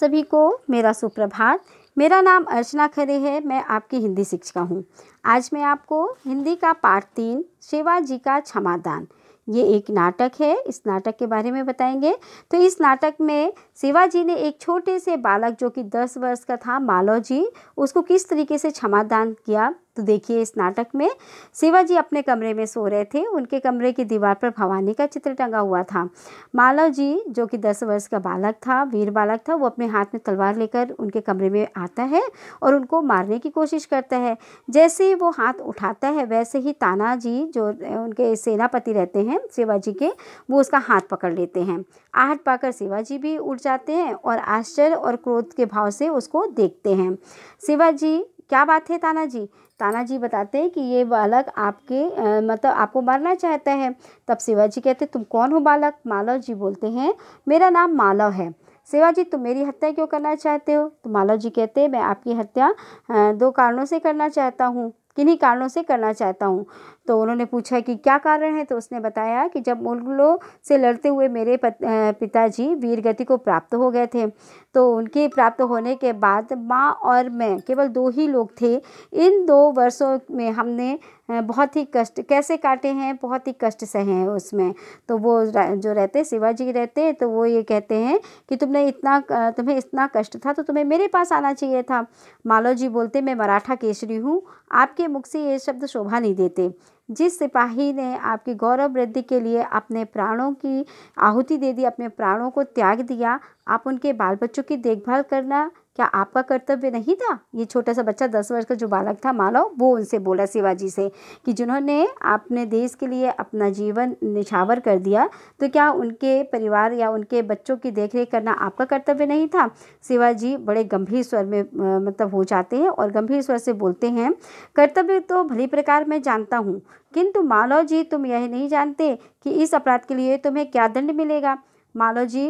सभी को मेरा सुप्रभात मेरा नाम अर्चना खरे है मैं आपकी हिंदी शिक्षिका हूँ आज मैं आपको हिंदी का पार्ट तीन शिवा जी का क्षमादान ये एक नाटक है इस नाटक के बारे में बताएंगे तो इस नाटक में शिवाजी ने एक छोटे से बालक जो कि दस वर्ष का था मालव जी उसको किस तरीके से क्षमादान किया तो देखिए इस नाटक में शिवाजी अपने कमरे में सो रहे थे उनके कमरे की दीवार पर भवानी का चित्र टंगा हुआ था मालव जी जो कि दस वर्ष का बालक था वीर बालक था वो अपने हाथ में तलवार लेकर उनके कमरे में आता है और उनको मारने की कोशिश करता है जैसे ही वो हाथ उठाता है वैसे ही तानाजी जो उनके सेनापति रहते हैं शिवाजी के वो उसका हाथ पकड़ लेते हैं आहट पाकर शिवाजी भी उठ जाते हैं और आश्चर्य और क्रोध के भाव से उसको देखते हैं शिवाजी क्या बात है तानाजी तानाजी बताते हैं कि ये बालक आपके आ, मतलब आपको मारना चाहता है तब शिवाजी कहते तुम कौन हो बालक मालव जी बोलते हैं मेरा नाम मालव है शिवाजी तुम मेरी हत्या क्यों करना चाहते हो तो मालव जी कहते हैं मैं आपकी हत्या दो कारणों से करना चाहता हूँ किन्हीं कारणों से करना चाहता हूँ तो उन्होंने पूछा कि क्या कारण है तो उसने बताया कि जब मुगलों से लड़ते हुए मेरे पिताजी वीरगति को प्राप्त हो गए थे तो उनके प्राप्त होने के बाद माँ और मैं केवल दो ही लोग थे इन दो वर्षों में हमने बहुत ही कष्ट कैसे काटे हैं बहुत ही कष्ट सहे हैं उसमें तो वो जो रहते शिवाजी रहते तो वो ये कहते हैं कि तुमने इतना तुम्हें इतना कष्ट था तो तुम्हें मेरे पास आना चाहिए था मालो जी बोलते मैं मराठा केसरी हूँ आपके मुख से ये शब्द शोभा नहीं देते जिस सिपाही ने आपकी गौरव वृद्धि के लिए अपने प्राणों की आहुति दे दी अपने प्राणों को त्याग दिया आप उनके बाल बच्चों की देखभाल करना क्या आपका कर्तव्य नहीं था ये छोटा सा बच्चा दस वर्ष का जो बालक था मानो वो उनसे बोला शिवाजी से कि जिन्होंने आपने देश के लिए अपना जीवन निछावर कर दिया तो क्या उनके परिवार या उनके बच्चों की देखरेख करना आपका कर्तव्य नहीं था शिवाजी बड़े गंभीर स्वर में मतलब हो जाते हैं और गंभीर स्वर से बोलते हैं कर्तव्य तो भली प्रकार मैं जानता हूँ किंतु मालव जी तुम यह नहीं जानते कि इस अपराध के लिए तुम्हें क्या दंड मिलेगा मालो जी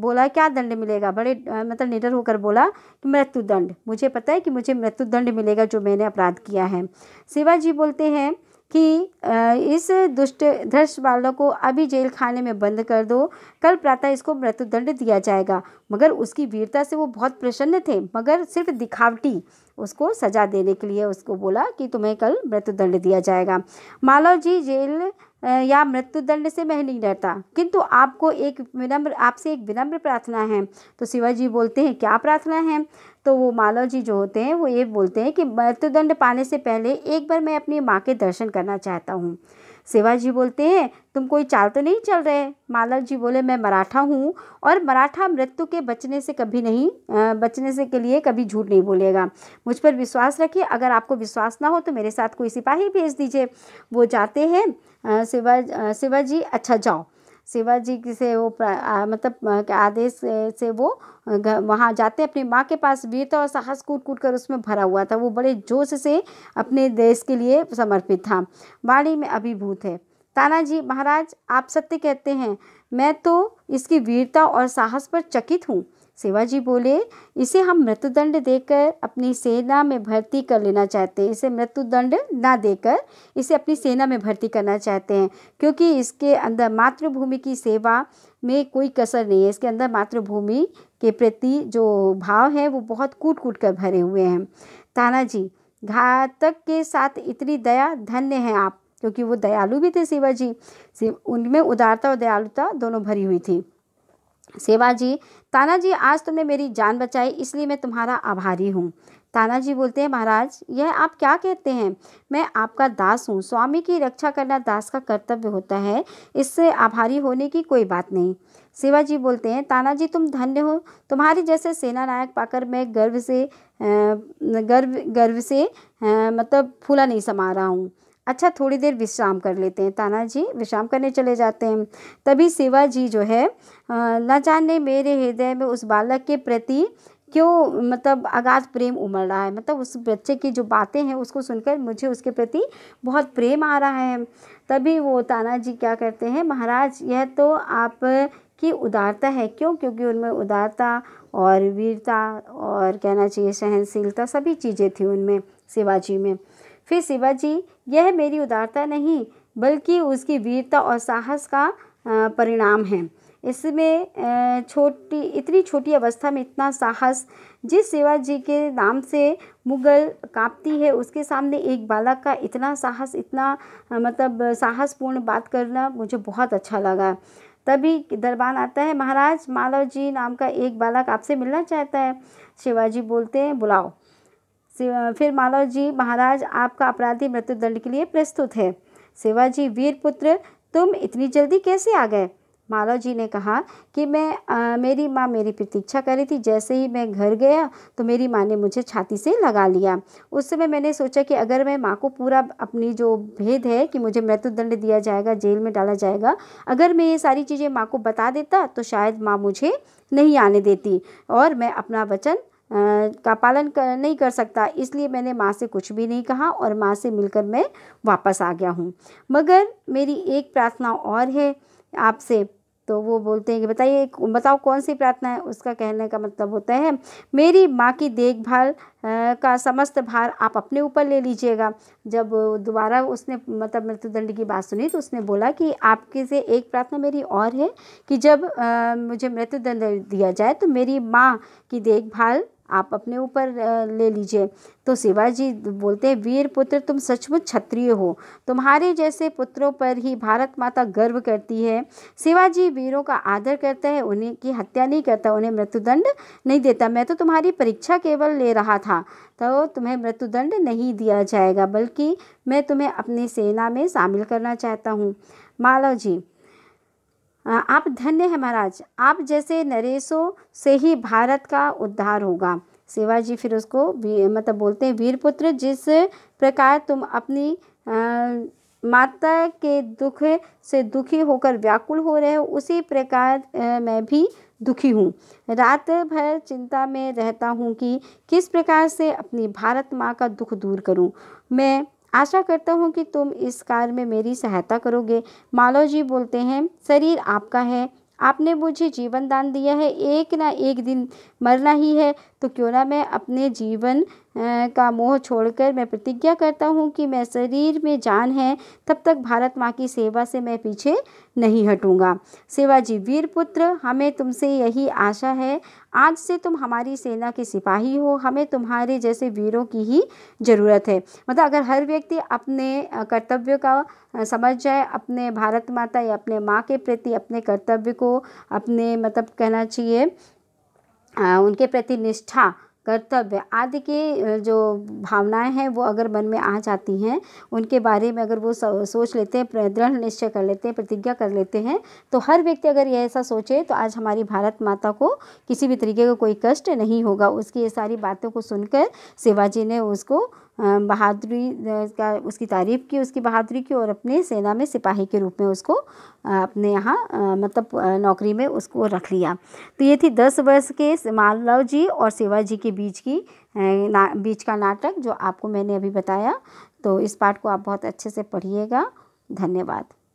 बोला क्या दंड मिलेगा बड़े मतलब निडर होकर बोला कि मृत्यु दंड मुझे पता है कि मुझे मृत्यु दंड मिलेगा जो मैंने अपराध किया है शिवाजी बोलते हैं कि इस दुष्ट धर्ष बालक को अभी जेल खाने में बंद कर दो कल प्रातः इसको मृत्यु दंड दिया जाएगा मगर उसकी वीरता से वो बहुत प्रसन्न थे मगर सिर्फ दिखावटी उसको सजा देने के लिए उसको बोला कि तुम्हें कल मृत्यु दंड दिया जाएगा मालव जी जेल या मृत्युदंड से मैं नहीं डरता किंतु आपको एक विनम्र आपसे एक विनम्र प्रार्थना है तो शिवाजी बोलते हैं क्या प्रार्थना है तो वो मालव जी जो होते हैं वो ये बोलते हैं कि मृत्युदंड पाने से पहले एक बार मैं अपनी माँ के दर्शन करना चाहता हूँ सेवा जी बोलते हैं तुम कोई चाल तो नहीं चल रहे मालव जी बोले मैं मराठा हूँ और मराठा मृत्यु के बचने से कभी नहीं बचने से के लिए कभी झूठ नहीं बोलेगा मुझ पर विश्वास रखिए अगर आपको विश्वास ना हो तो मेरे साथ कोई सिपाही भेज दीजिए वो जाते हैं शिवा शिवा जी अच्छा जाओ शिवाजी से वो आ, मतलब आदेश से वो वहाँ जाते अपनी माँ के पास वीरता और साहस कूट कूट कर उसमें भरा हुआ था वो बड़े जोश से अपने देश के लिए समर्पित था वाणी में अभिभूत है तानाजी महाराज आप सत्य कहते हैं मैं तो इसकी वीरता और साहस पर चकित हूँ शिवाजी बोले इसे हम मृत्युदंड देकर अपनी सेना में भर्ती कर लेना चाहते हैं इसे मृत्युदंड ना देकर इसे अपनी सेना में भर्ती करना चाहते हैं क्योंकि इसके अंदर मातृभूमि की सेवा में कोई कसर नहीं है इसके अंदर मातृभूमि के प्रति जो भाव है वो बहुत कूट कूट कर भरे हुए हैं तानाजी घातक के साथ इतनी दया धन्य है आप क्योंकि वो दयालु भी थे शिवाजी उनमें उदारता और दयालुता दोनों भरी हुई थी सेवा जी तानाजी आज तुमने मेरी जान बचाई इसलिए मैं तुम्हारा आभारी हूँ तानाजी बोलते हैं महाराज यह आप क्या कहते हैं मैं आपका दास हूँ स्वामी की रक्षा करना दास का कर्तव्य होता है इससे आभारी होने की कोई बात नहीं सेवा जी बोलते हैं तानाजी तुम धन्य हो तुम्हारी जैसे सेना नायक पाकर मैं गर्व से गर्व गर्व से मतलब फूला नहीं समा रहा हूँ अच्छा थोड़ी देर विश्राम कर लेते हैं तानाजी विश्राम करने चले जाते हैं तभी शिवाजी जो है न जाने मेरे हृदय में उस बालक के प्रति क्यों मतलब अगाध प्रेम उमड़ रहा है मतलब उस बच्चे की जो बातें हैं उसको सुनकर मुझे उसके प्रति बहुत प्रेम आ रहा है तभी वो तानाजी क्या करते हैं महाराज यह तो आप की उदारता है क्यों क्योंकि उनमें उदारता और वीरता और कहना चाहिए सहनशीलता सभी चीज़ें थी उनमें शिवाजी में फिर शिवाजी यह मेरी उदारता नहीं बल्कि उसकी वीरता और साहस का परिणाम है इसमें छोटी इतनी छोटी अवस्था में इतना साहस जिस शिवाजी के नाम से मुग़ल कांपती है उसके सामने एक बालक का इतना साहस इतना मतलब साहसपूर्ण बात करना मुझे बहुत अच्छा लगा तभी दरबान आता है महाराज मालव जी नाम का एक बालक आपसे मिलना चाहता है शिवाजी बोलते हैं बुलाओ फिर जी महाराज आपका अपराधी मृत्यु दंड के लिए प्रस्तुत है शिवाजी वीर पुत्र तुम इतनी जल्दी कैसे आ गए मालव जी ने कहा कि मैं आ, मेरी माँ मेरी प्रतीक्षा कर रही थी जैसे ही मैं घर गया तो मेरी माँ ने मुझे छाती से लगा लिया उस समय मैंने सोचा कि अगर मैं माँ को पूरा अपनी जो भेद है कि मुझे मृत्युदंड दिया जाएगा जेल में डाला जाएगा अगर मैं ये सारी चीज़ें माँ को बता देता तो शायद माँ मुझे नहीं आने देती और मैं अपना वचन का पालन कर नहीं कर सकता इसलिए मैंने माँ से कुछ भी नहीं कहा और माँ से मिलकर मैं वापस आ गया हूँ मगर मेरी एक प्रार्थना और है आपसे तो वो बोलते हैं कि बताइए बताओ कौन सी प्रार्थना है उसका कहने का मतलब होता है मेरी माँ की देखभाल का समस्त भार आप अपने ऊपर ले लीजिएगा जब दोबारा उसने मतलब मृत्युदंड की बात सुनी तो उसने बोला कि आपके से एक प्रार्थना मेरी और है कि जब आ, मुझे मृत्युदंड दिया जाए तो मेरी माँ की देखभाल आप अपने ऊपर ले लीजिए तो शिवाजी बोलते हैं वीर पुत्र तुम सचमुच क्षत्रिय हो तुम्हारे जैसे पुत्रों पर ही भारत माता गर्व करती है शिवाजी वीरों का आदर करता है उन्हें की हत्या नहीं करता उन्हें मृत्युदंड नहीं देता मैं तो तुम्हारी परीक्षा केवल ले रहा था तो तुम्हें मृत्युदंड नहीं दिया जाएगा बल्कि मैं तुम्हें अपनी सेना में शामिल करना चाहता हूँ मालव जी आप धन्य हैं महाराज आप जैसे नरेशों से ही भारत का उद्धार होगा शिवाजी फिर उसको मतलब बोलते हैं वीरपुत्र जिस प्रकार तुम अपनी आ, माता के दुख से दुखी होकर व्याकुल हो रहे हो उसी प्रकार मैं भी दुखी हूँ रात भर चिंता में रहता हूँ कि किस प्रकार से अपनी भारत माँ का दुख दूर करूँ मैं आशा करता हूँ कि तुम इस कार्य में मेरी सहायता करोगे मालव जी बोलते हैं शरीर आपका है आपने मुझे जीवन दान दिया है एक ना एक दिन मरना ही है तो क्यों ना मैं अपने जीवन का मोह छोड़कर मैं प्रतिज्ञा करता हूँ कि मैं शरीर में जान है तब तक भारत माँ की सेवा से मैं पीछे नहीं हटूँगा सेवाजी वीर पुत्र हमें तुमसे यही आशा है आज से तुम हमारी सेना के सिपाही हो हमें तुम्हारे जैसे वीरों की ही ज़रूरत है मतलब अगर हर व्यक्ति अपने कर्तव्य का समझ जाए अपने भारत माता या अपने माँ के प्रति अपने कर्तव्य को अपने मतलब कहना चाहिए उनके प्रति निष्ठा कर्तव्य आदि की जो भावनाएँ हैं वो अगर मन में आ जाती हैं उनके बारे में अगर वो सोच लेते हैं दृढ़ निश्चय कर लेते हैं प्रतिज्ञा कर लेते हैं तो हर व्यक्ति अगर ये ऐसा सोचे तो आज हमारी भारत माता को किसी भी तरीके का को कोई कष्ट नहीं होगा उसकी ये सारी बातों को सुनकर शिवाजी ने उसको बहादुरी का उसकी तारीफ़ की उसकी बहादुरी की और अपने सेना में सिपाही के रूप में उसको अपने यहाँ मतलब नौकरी में उसको रख लिया तो ये थी दस वर्ष के मालव जी और जी के बीच की ना बीच का नाटक जो आपको मैंने अभी बताया तो इस पाठ को आप बहुत अच्छे से पढ़िएगा धन्यवाद